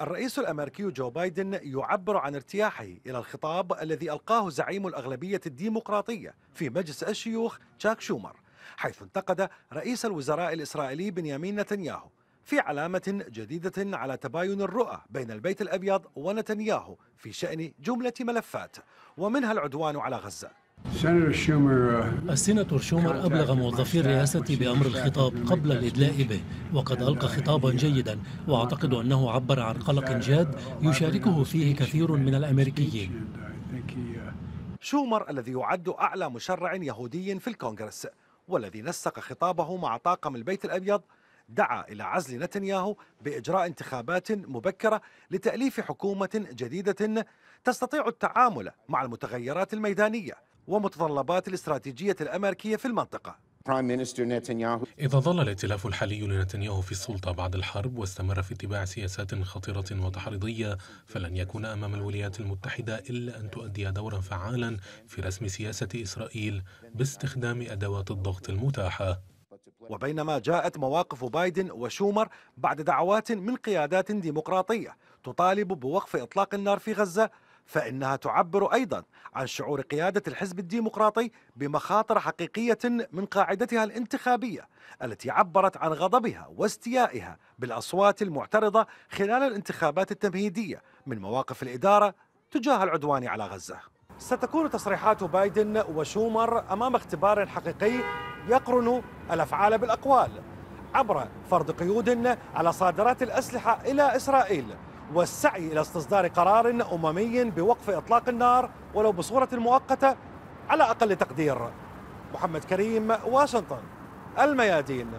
الرئيس الامريكي جو بايدن يعبر عن ارتياحه الى الخطاب الذي القاه زعيم الاغلبيه الديمقراطيه في مجلس الشيوخ تشاك شومر حيث انتقد رئيس الوزراء الاسرائيلي بنيامين نتنياهو في علامة جديدة على تباين الرؤى بين البيت الأبيض ونتنياهو في شأن جملة ملفات ومنها العدوان على غزة آه، السيناتور شومر أبلغ موظفي الرئاسة بأمر الخطاب قبل الإدلاء به وقد ألقى خطابا جيدا وأعتقد أنه عبر عن قلق جاد آه، يشاركه آه، فيه كثير من الأمريكيين شومر الذي يعد أعلى مشرع يهودي في الكونغرس والذي نسق خطابه مع طاقم البيت الأبيض دعا إلى عزل نتنياهو بإجراء انتخابات مبكرة لتأليف حكومة جديدة تستطيع التعامل مع المتغيرات الميدانية ومتطلبات الاستراتيجية الأمريكية في المنطقة إذا ظل الائتلاف الحالي لنتنياهو في السلطة بعد الحرب واستمر في اتباع سياسات خطيرة وتحريضية فلن يكون أمام الولايات المتحدة إلا أن تؤدي دورا فعالا في رسم سياسة إسرائيل باستخدام أدوات الضغط المتاحة وبينما جاءت مواقف بايدن وشومر بعد دعوات من قيادات ديمقراطية تطالب بوقف إطلاق النار في غزة فإنها تعبر أيضا عن شعور قيادة الحزب الديمقراطي بمخاطر حقيقية من قاعدتها الانتخابية التي عبرت عن غضبها واستيائها بالأصوات المعترضة خلال الانتخابات التمهيدية من مواقف الإدارة تجاه العدوان على غزة ستكون تصريحات بايدن وشومر أمام اختبار حقيقي يقرن الأفعال بالأقوال عبر فرض قيود على صادرات الأسلحة إلى إسرائيل والسعي إلى استصدار قرار أممي بوقف إطلاق النار ولو بصورة مؤقتة على أقل تقدير محمد كريم واشنطن الميادين